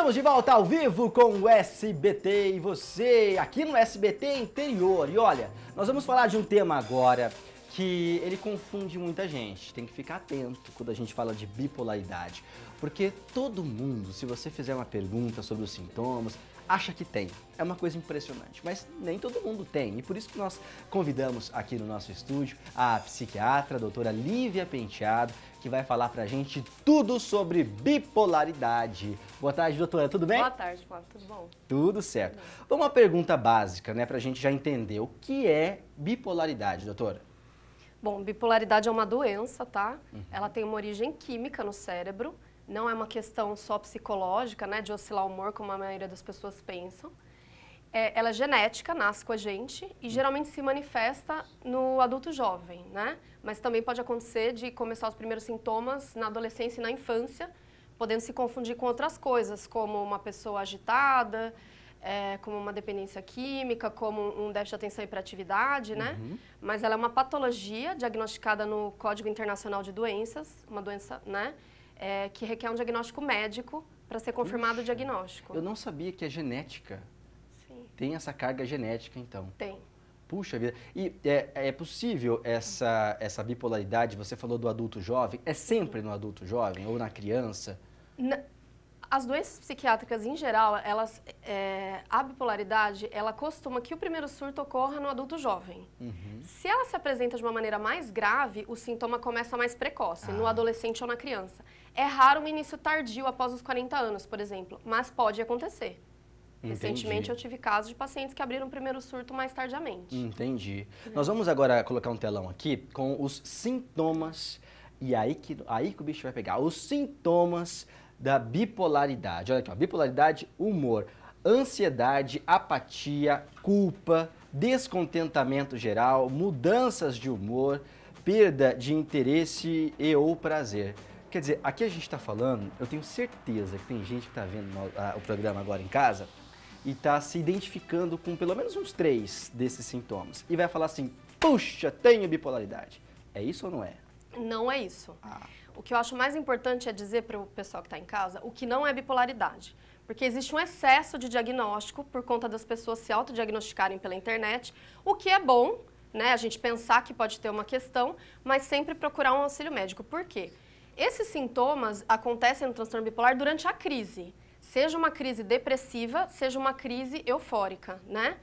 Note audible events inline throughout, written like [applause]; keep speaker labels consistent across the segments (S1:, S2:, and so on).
S1: Estamos de volta ao vivo com o SBT e você, aqui no SBT Interior. E olha, nós vamos falar de um tema agora que ele confunde muita gente. Tem que ficar atento quando a gente fala de bipolaridade, porque todo mundo, se você fizer uma pergunta sobre os sintomas, acha que tem. É uma coisa impressionante, mas nem todo mundo tem. E por isso que nós convidamos aqui no nosso estúdio a psiquiatra, a doutora Lívia Penteado, que vai falar pra gente tudo sobre bipolaridade. Boa tarde, doutora, tudo bem? Boa
S2: tarde, Flávio, tudo bom?
S1: Tudo certo. Tudo Uma pergunta básica, né, pra gente já entender. O que é bipolaridade, doutora?
S2: Bom, bipolaridade é uma doença, tá? Uhum. Ela tem uma origem química no cérebro não é uma questão só psicológica, né, de oscilar o humor, como a maioria das pessoas pensam. É, ela é genética, nasce com a gente e geralmente se manifesta no adulto jovem, né? Mas também pode acontecer de começar os primeiros sintomas na adolescência e na infância, podendo se confundir com outras coisas, como uma pessoa agitada, é, como uma dependência química, como um déficit de atenção e hiperatividade, né? Uhum. Mas ela é uma patologia diagnosticada no Código Internacional de Doenças, uma doença, né? é, que requer um diagnóstico médico para ser confirmado o diagnóstico. Eu
S1: não sabia que a genética Sim. tem essa carga genética, então. Tem. Puxa vida. E é, é possível essa, essa bipolaridade? Você falou do adulto jovem. É sempre no adulto jovem ou na criança?
S2: Na as doenças psiquiátricas em geral, elas, é, a bipolaridade, ela costuma que o primeiro surto ocorra no adulto jovem. Uhum. Se ela se apresenta de uma maneira mais grave, o sintoma começa mais precoce, ah. no adolescente ou na criança. É raro um início tardio após os 40 anos, por exemplo, mas pode acontecer.
S1: Entendi. Recentemente eu
S2: tive casos de pacientes que abriram o primeiro surto mais tardiamente.
S1: Entendi. Né? Nós vamos agora colocar um telão aqui com os sintomas e aí que, aí que o bicho vai pegar. Os sintomas da bipolaridade. Olha aqui, ó. bipolaridade, humor, ansiedade, apatia, culpa, descontentamento geral, mudanças de humor, perda de interesse e ou prazer. Quer dizer, aqui a gente está falando, eu tenho certeza que tem gente que está vendo ah, o programa agora em casa e está se identificando com pelo menos uns três desses sintomas e vai falar assim: puxa, tenho bipolaridade. É isso ou não é?
S2: Não é isso. Ah. O que eu acho mais importante é dizer para o pessoal que está em casa o que não é bipolaridade. Porque existe um excesso de diagnóstico por conta das pessoas se autodiagnosticarem pela internet, o que é bom, né? A gente pensar que pode ter uma questão, mas sempre procurar um auxílio médico. Por quê? Esses sintomas acontecem no transtorno bipolar durante a crise, seja uma crise depressiva, seja uma crise eufórica, né?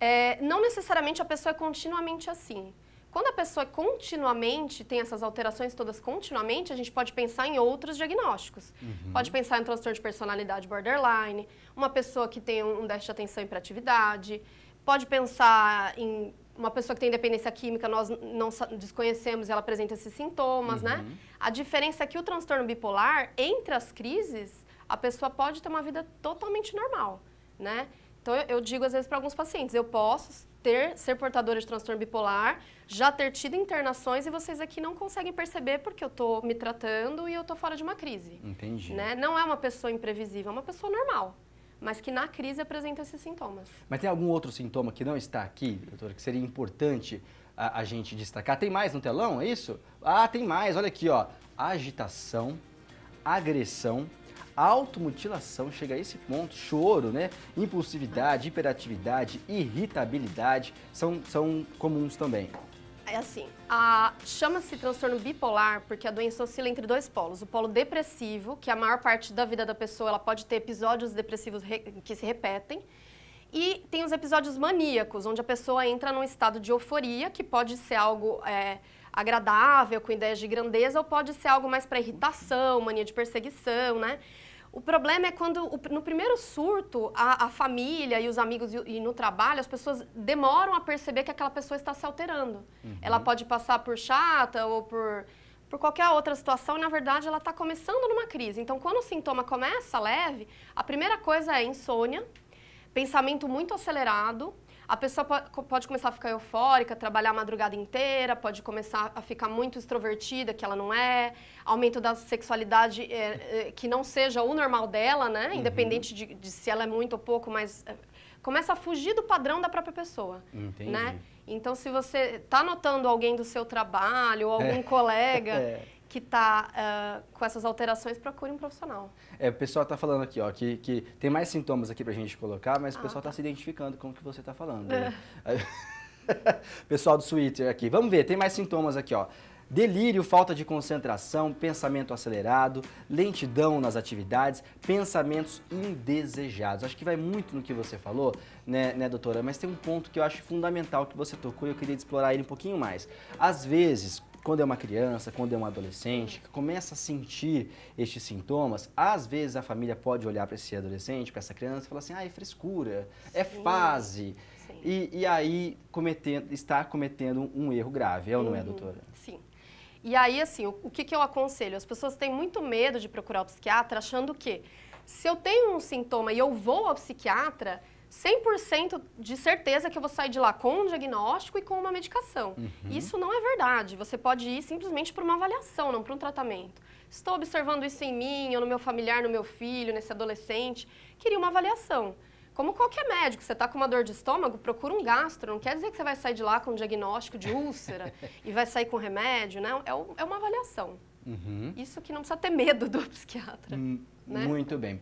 S2: É, não necessariamente a pessoa é continuamente assim. Quando a pessoa continuamente tem essas alterações todas continuamente, a gente pode pensar em outros diagnósticos. Uhum. Pode pensar em transtorno de personalidade borderline, uma pessoa que tem um déficit de atenção e hiperatividade, pode pensar em uma pessoa que tem dependência química, nós não desconhecemos, ela apresenta esses sintomas, né? uhum. né? A diferença é que o transtorno bipolar, entre as crises, a pessoa pode ter uma vida totalmente normal, né? Então, eu, digo às vezes para alguns pacientes, eu posso ter, ser portadora de transtorno bipolar, já ter tido internações e vocês aqui não conseguem perceber porque eu estou me tratando e eu estou fora de uma crise.
S1: Entendi. Né?
S2: Não é uma pessoa imprevisível, é uma pessoa normal mas que na crise apresenta esses sintomas.
S1: Mas tem algum outro sintoma que não está aqui, doutora, que seria importante a, a, gente destacar? Tem mais no telão, é isso? Ah, tem mais, olha aqui, ó. Agitação, agressão, automutilação chega a esse ponto, choro, né? Impulsividade, hiperatividade, irritabilidade são, são comuns também.
S2: É assim, chama-se transtorno bipolar porque a doença oscila entre dois polos. O polo depressivo, que é a maior parte da vida da pessoa ela pode ter episódios depressivos que se repetem, e tem os episódios maníacos, onde a pessoa entra num estado de euforia, que pode ser algo é, agradável, com ideias de grandeza, ou pode ser algo mais para irritação, mania de perseguição, né? O problema é quando, no primeiro surto, a, a família e os amigos e, e, no trabalho, as pessoas demoram a perceber que aquela pessoa está se alterando. Uhum. Ela pode passar por chata ou por, por qualquer outra situação e, na verdade, ela está começando numa crise. Então, quando o sintoma começa leve, a primeira coisa é insônia, pensamento muito acelerado, a pessoa pode começar a ficar eufórica, trabalhar a madrugada inteira, pode começar a ficar muito extrovertida, que ela não é, aumento da sexualidade é, é que não seja o normal dela, né? Uhum. Independente uhum. de, de, se ela é muito ou pouco, mas é, começa a fugir do padrão da própria pessoa,
S1: Entendi. né?
S2: Então, se você está notando alguém do seu trabalho ou algum é. colega [laughs] que está uh, eh, com essas alterações, procure um profissional.
S1: É, o pessoal está falando aqui, ó, que, que tem mais sintomas aqui para a gente colocar, mas ah, o pessoal está tá se identificando com o que você está falando. É. Né? [laughs] pessoal do Twitter aqui, vamos ver, tem mais sintomas aqui, ó. Delírio, falta de concentração, pensamento acelerado, lentidão nas atividades, pensamentos indesejados. Acho que vai muito no que você falou, né, né, doutora? Mas tem um ponto que eu acho fundamental que você tocou e eu queria explorar ele um pouquinho mais. Às vezes, quando é uma criança, quando é um adolescente, que começa a sentir estes sintomas, às vezes a família pode olhar para esse adolescente, para essa criança e falar assim, ah, é frescura, é Sim. é fase. E, e, aí cometendo, está cometendo um erro grave, é ou não é, uhum. doutora? Sim.
S2: E aí, assim, o, o que, que eu aconselho? As pessoas têm muito medo de procurar o psiquiatra achando que se eu tenho um sintoma e eu vou ao psiquiatra, 100% de certeza que eu vou sair de lá com um diagnóstico e com uma medicação. Uhum. Isso não é verdade. Você pode ir simplesmente para uma avaliação, não para um tratamento. Estou observando isso em mim, ou no meu familiar, no meu filho, nesse adolescente. Queria uma avaliação. Como qualquer médico, você está com uma dor de estômago, procura um gastro. Não quer dizer que você vai sair de lá com um diagnóstico de úlcera [laughs] e vai sair com remédio, né? É, é, uma avaliação. Uhum. Isso que não precisa ter medo do psiquiatra.
S1: Hum, né? Muito bem.